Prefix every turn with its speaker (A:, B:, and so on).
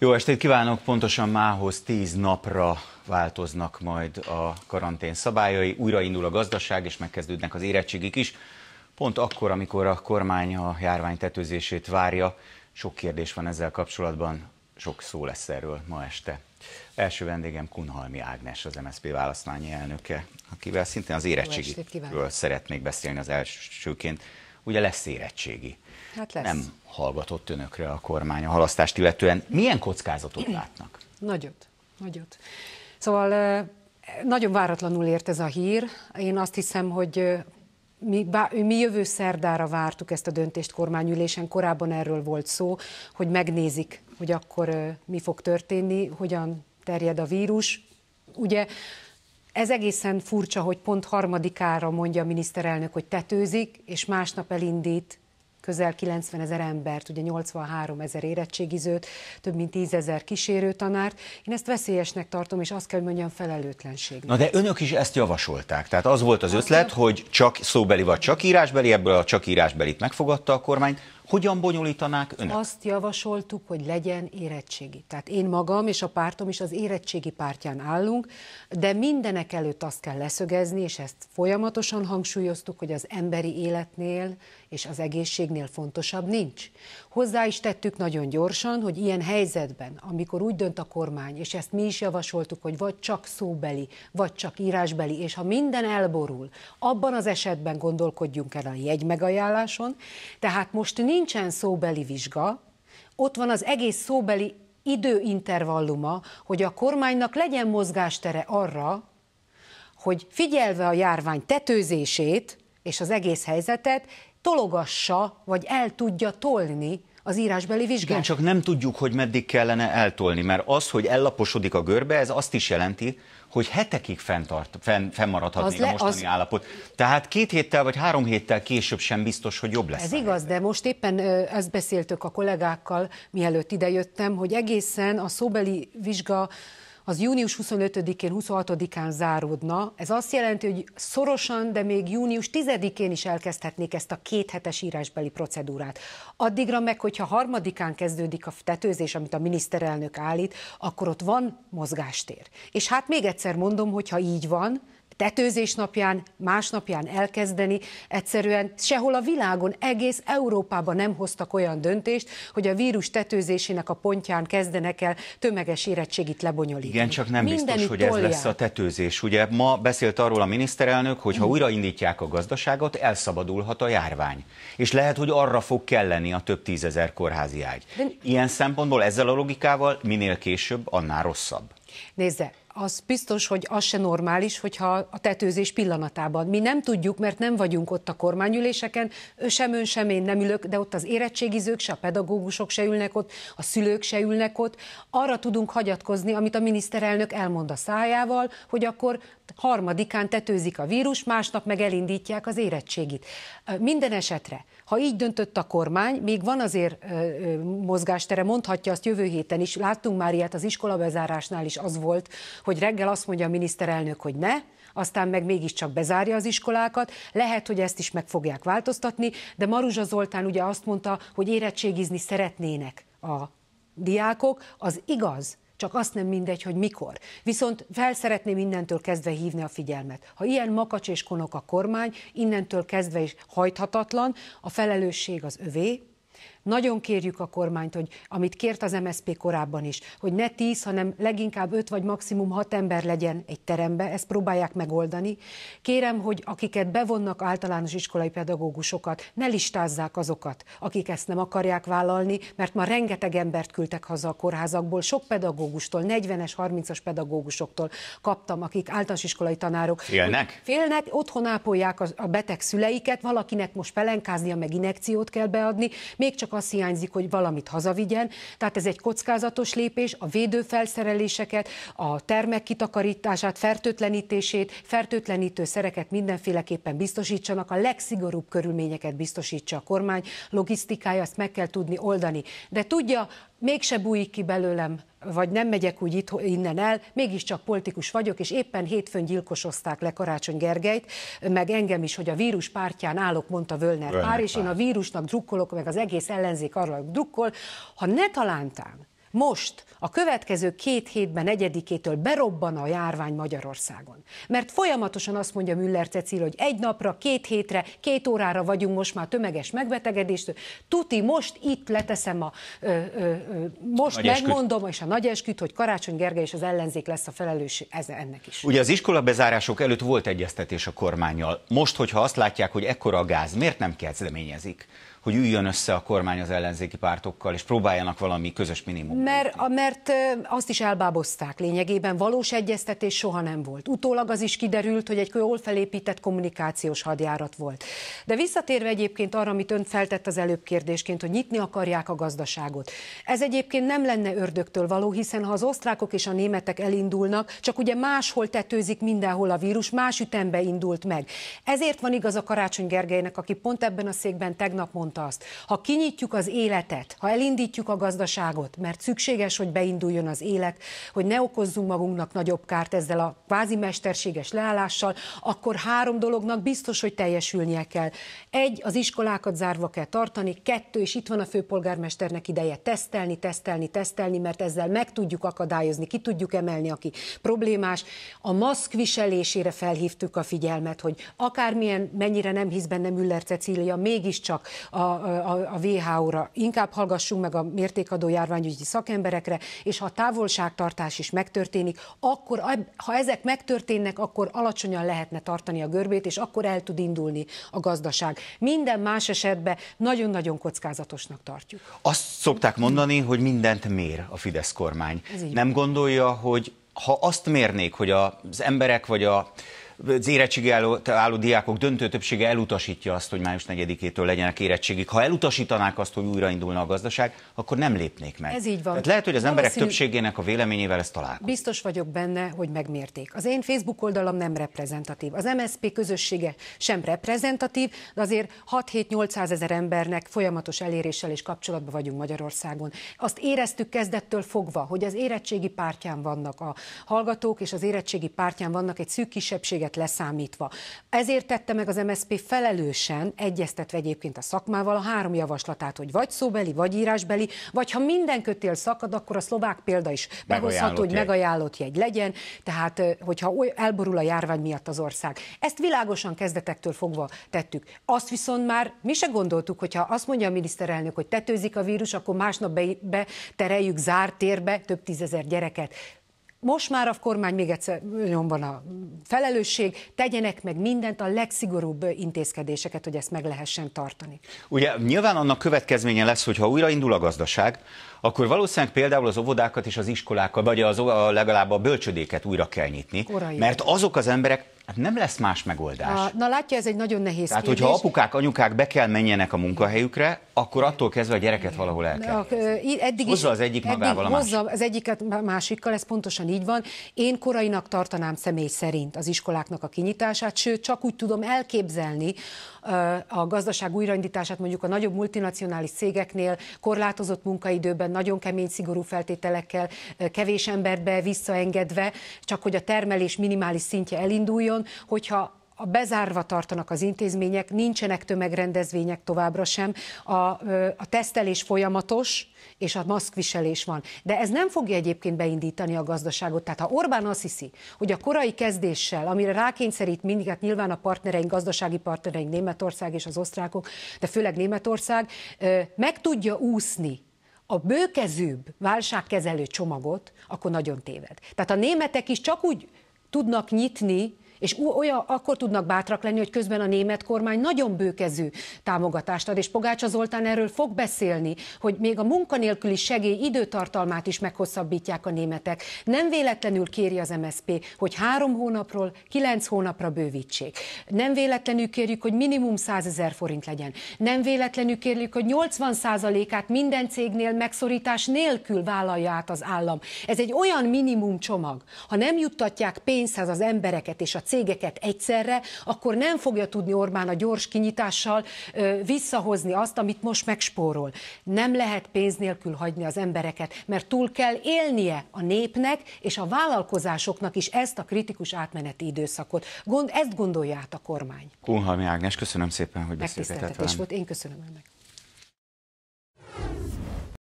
A: Jó estét kívánok! Pontosan mához tíz napra változnak majd a karantén szabályai. Újraindul a gazdaság, és megkezdődnek az érettségik is. Pont akkor, amikor a kormány a járvány tetőzését várja, sok kérdés van ezzel kapcsolatban, sok szó lesz erről ma este. Első vendégem Kunhalmi Ágnes, az MSZP választmányi elnöke, akivel szintén az érettségikről szeretnék beszélni az elsőként ugye lesz érettségi.
B: Hát lesz. Nem
A: hallgatott önökre a kormány a halasztást illetően. Milyen kockázatot látnak?
B: Nagyot, nagyot. Szóval nagyon váratlanul ért ez a hír. Én azt hiszem, hogy mi, bá, mi jövő szerdára vártuk ezt a döntést kormányülésen, korábban erről volt szó, hogy megnézik, hogy akkor mi fog történni, hogyan terjed a vírus. Ugye ez egészen furcsa, hogy pont harmadikára mondja a miniszterelnök, hogy tetőzik, és másnap elindít közel 90 ezer embert, ugye 83 ezer érettségizőt, több mint 10 ezer kísérőtanárt. Én ezt veszélyesnek tartom, és azt kell, hogy mondjam, felelőtlenség.
A: Na de önök is ezt javasolták. Tehát az volt az, ötlet, hogy csak szóbeli vagy csak írásbeli, ebből a csak írásbelit megfogadta a kormány. Hogyan bonyolítanák önök?
B: Azt javasoltuk, hogy legyen érettségi. Tehát én magam és a pártom is az érettségi pártján állunk, de mindenek előtt azt kell leszögezni, és ezt folyamatosan hangsúlyoztuk, hogy az emberi életnél és az egészségnél fontosabb nincs. Hozzá is tettük nagyon gyorsan, hogy ilyen helyzetben, amikor úgy dönt a kormány, és ezt mi is javasoltuk, hogy vagy csak szóbeli, vagy csak írásbeli, és ha minden elborul, abban az esetben gondolkodjunk el a jegymegajánláson, tehát most nincs nincsen szóbeli vizsga, ott van az egész szóbeli időintervalluma, hogy a kormánynak legyen mozgástere arra, hogy figyelve a járvány tetőzését és az egész helyzetet, tologassa, vagy el tudja tolni az írásbeli vizsgát. Igen, csak
A: nem tudjuk, hogy meddig kellene eltolni, mert az, hogy ellaposodik a görbe, ez azt is jelenti, hogy hetekig fenntart, fenn, fennmaradhat az még le, a mostani az... állapot. Tehát két héttel vagy három héttel később sem biztos, hogy jobb lesz. Ez
B: igaz, de most éppen ezt beszéltök a kollégákkal, mielőtt idejöttem, hogy egészen a szóbeli vizsga az június 25-én, 26-án záródna. Ez azt jelenti, hogy szorosan, de még június 10-én is elkezdhetnék ezt a kéthetes írásbeli procedúrát. Addigra meg, hogyha harmadikán kezdődik a tetőzés, amit a miniszterelnök állít, akkor ott van mozgástér. És hát még egyszer mondom, hogyha így van, tetőzés napján, másnapján elkezdeni. Egyszerűen sehol a világon, egész Európában nem hoztak olyan döntést, hogy a vírus tetőzésének a pontján kezdenek el tömeges érettségit lebonyolítani.
A: Igen, csak nem Mindenit biztos, hogy ez lesz a tetőzés. Ugye ma beszélt arról a miniszterelnök, hogy ha mhm. újraindítják a gazdaságot, elszabadulhat a járvány. És lehet, hogy arra fog kelleni a több tízezer kórházi ágy. De... Ilyen szempontból ezzel a logikával minél később, annál rosszabb.
B: Nézze, az biztos, hogy az se normális, hogyha a tetőzés pillanatában. Mi nem tudjuk, mert nem vagyunk ott a kormányüléseken, sem ön, sem én nem ülök, de ott az érettségizők, se a pedagógusok se ülnek ott, a szülők se ülnek ott. Arra tudunk hagyatkozni, amit a miniszterelnök elmond a szájával, hogy akkor harmadikán tetőzik a vírus, másnap meg elindítják az érettségit. Minden esetre, ha így döntött a kormány, még van azért mozgástere, mondhatja azt jövő héten is, láttunk már ilyet az iskola bezárásnál is az volt, hogy reggel azt mondja a miniszterelnök, hogy ne, aztán meg mégiscsak bezárja az iskolákat. Lehet, hogy ezt is meg fogják változtatni, de Maruzsa Zoltán ugye azt mondta, hogy érettségizni szeretnének a diákok, az igaz, csak azt nem mindegy, hogy mikor. Viszont fel szeretném innentől kezdve hívni a figyelmet. Ha ilyen makacs és konok a kormány, innentől kezdve is hajthatatlan, a felelősség az övé, nagyon kérjük a kormányt, hogy amit kért az MSZP korábban is, hogy ne tíz, hanem leginkább öt vagy maximum hat ember legyen egy terembe, ezt próbálják megoldani. Kérem, hogy akiket bevonnak általános iskolai pedagógusokat, ne listázzák azokat, akik ezt nem akarják vállalni, mert ma rengeteg embert küldtek haza a kórházakból, sok pedagógustól, 40-es, 30-as pedagógusoktól kaptam, akik általános iskolai tanárok. Félnek? Félnek, otthon ápolják a beteg szüleiket, valakinek most pelenkáznia, meg inekciót kell beadni, még csak csak az hiányzik, hogy valamit hazavigyen. Tehát ez egy kockázatos lépés, a védőfelszereléseket, a termek kitakarítását, fertőtlenítését, fertőtlenítő szereket mindenféleképpen biztosítsanak, a legszigorúbb körülményeket biztosítsa a kormány logisztikája, ezt meg kell tudni oldani. De tudja, mégse bújik ki belőlem, vagy nem megyek úgy itt, innen el, mégiscsak politikus vagyok, és éppen hétfőn gyilkosozták le Karácsony Gergelyt, meg engem is, hogy a vírus pártján állok, mondta Völner Pár, és én a vírusnak drukkolok, meg az egész ellenzék arra drukkol, ha ne talántán most, a következő két hétben negyedikétől berobban a járvány Magyarországon. Mert folyamatosan azt mondja Müller Cecil, hogy egy napra, két hétre, két órára vagyunk most már tömeges megbetegedéstől. Tuti, most itt leteszem a... Ö, ö, ö, most nagy megmondom, esküt. és a nagy esküt, hogy Karácsony Gergely és az ellenzék lesz a felelős ez, ennek
A: is. Ugye az iskola bezárások előtt volt egyeztetés a kormányjal. Most, hogyha azt látják, hogy ekkora a gáz, miért nem kezdeményezik? hogy üljön össze a kormány az ellenzéki pártokkal, és próbáljanak valami közös minimum.
B: Mert, mert azt is elbábozták lényegében, valós egyeztetés soha nem volt. Utólag az is kiderült, hogy egy jól felépített kommunikációs hadjárat volt. De visszatérve egyébként arra, amit ön feltett az előbb kérdésként, hogy nyitni akarják a gazdaságot. Ez egyébként nem lenne ördögtől való, hiszen ha az osztrákok és a németek elindulnak, csak ugye máshol tetőzik mindenhol a vírus, más ütembe indult meg. Ezért van igaz a Karácsony Gergelynek, aki pont ebben a székben tegnap mondta, mondta azt, ha kinyitjuk az életet, ha elindítjuk a gazdaságot, mert szükséges, hogy beinduljon az élet, hogy ne okozzunk magunknak nagyobb kárt ezzel a kvázi mesterséges leállással, akkor három dolognak biztos, hogy teljesülnie kell. Egy, az iskolákat zárva kell tartani, kettő, és itt van a főpolgármesternek ideje tesztelni, tesztelni, tesztelni, mert ezzel meg tudjuk akadályozni, ki tudjuk emelni, aki problémás. A maszk viselésére felhívtuk a figyelmet, hogy akármilyen, mennyire nem hisz benne Müller Cecília, mégiscsak a, a, a WHO-ra. Inkább hallgassunk meg a mértékadó járványügyi szakemberekre, és ha távolságtartás is megtörténik, akkor ha ezek megtörténnek, akkor alacsonyan lehetne tartani a görbét, és akkor el tud indulni a gazdaság. Minden más esetben nagyon-nagyon kockázatosnak tartjuk.
A: Azt szokták mondani, hogy mindent mér a Fidesz kormány. Nem gondolja, hogy ha azt mérnék, hogy az emberek vagy a az érettségi álló, álló diákok döntő többsége elutasítja azt, hogy május 4-től legyenek érettségig. Ha elutasítanák azt, hogy újraindulna a gazdaság, akkor nem lépnék meg. Ez
B: így van. Tehát lehet, hogy az Valószínű... emberek többségének
A: a véleményével ezt találkozik.
B: Biztos vagyok benne, hogy megmérték. Az én Facebook oldalam nem reprezentatív. Az MSP közössége sem reprezentatív, de azért 6-7-800 ezer embernek folyamatos eléréssel és kapcsolatban vagyunk Magyarországon. Azt éreztük kezdettől fogva, hogy az érettségi pártján vannak a hallgatók, és az érettségi pártján vannak egy szűk kisebbsége költséget leszámítva. Ezért tette meg az MSZP felelősen, egyeztetve egyébként a szakmával a három javaslatát, hogy vagy szóbeli, vagy írásbeli, vagy ha minden kötél szakad, akkor a szlovák példa is behozható, hogy jegy. megajánlott jegy legyen, tehát hogyha elborul a járvány miatt az ország. Ezt világosan kezdetektől fogva tettük. Azt viszont már mi se gondoltuk, hogyha azt mondja a miniszterelnök, hogy tetőzik a vírus, akkor másnap be, betereljük zárt térbe több tízezer gyereket. Most már a kormány még egyszer nyomban a felelősség, tegyenek meg mindent, a legszigorúbb intézkedéseket, hogy ezt meg lehessen tartani.
A: Ugye nyilván annak következménye lesz, hogy ha újraindul a gazdaság, akkor valószínűleg például az óvodákat és az iskolákat, vagy az, legalább a bölcsödéket újra kell nyitni, Korai. mert azok az emberek, Hát nem lesz más megoldás.
B: A, na látja, ez egy nagyon nehéz Tehát, kérdés. hogyha
A: apukák, anyukák be kell menjenek a munkahelyükre, akkor attól kezdve a gyereket valahol el kell.
B: Na, eddig is, hozza az egyik eddig magával a másik. Hozza az egyiket másikkal, ez pontosan így van. Én korainak tartanám személy szerint az iskoláknak a kinyitását, sőt, csak úgy tudom elképzelni, a gazdaság újraindítását mondjuk a nagyobb multinacionális cégeknél korlátozott munkaidőben, nagyon kemény, szigorú feltételekkel, kevés emberbe visszaengedve, csak hogy a termelés minimális szintje elinduljon, hogyha a bezárva tartanak az intézmények, nincsenek tömegrendezvények továbbra sem, a, a tesztelés folyamatos, és a maszkviselés van. De ez nem fogja egyébként beindítani a gazdaságot. Tehát ha Orbán azt hiszi, hogy a korai kezdéssel, amire rákényszerít mindig, hát nyilván a partnereink, gazdasági partnereink, Németország és az osztrákok, de főleg Németország, meg tudja úszni a bőkezűbb válságkezelő csomagot, akkor nagyon téved. Tehát a németek is csak úgy tudnak nyitni, és olyan, akkor tudnak bátrak lenni, hogy közben a német kormány nagyon bőkezű támogatást ad, és Pogácsa Zoltán erről fog beszélni, hogy még a munkanélküli segély időtartalmát is meghosszabbítják a németek. Nem véletlenül kéri az MSP, hogy három hónapról kilenc hónapra bővítsék. Nem véletlenül kérjük, hogy minimum 100 ezer forint legyen. Nem véletlenül kérjük, hogy 80%-át minden cégnél megszorítás nélkül vállalja át az állam. Ez egy olyan minimum csomag. Ha nem juttatják pénzhez az embereket és a cégeket egyszerre, akkor nem fogja tudni Orbán a gyors kinyitással visszahozni azt, amit most megspórol. Nem lehet pénz nélkül hagyni az embereket, mert túl kell élnie a népnek és a vállalkozásoknak is ezt a kritikus átmeneti időszakot. Gond, ezt gondolja át a kormány.
A: Kunhalmi Ágnes, köszönöm szépen, hogy beszélgetett velem. volt,
B: én köszönöm önnek.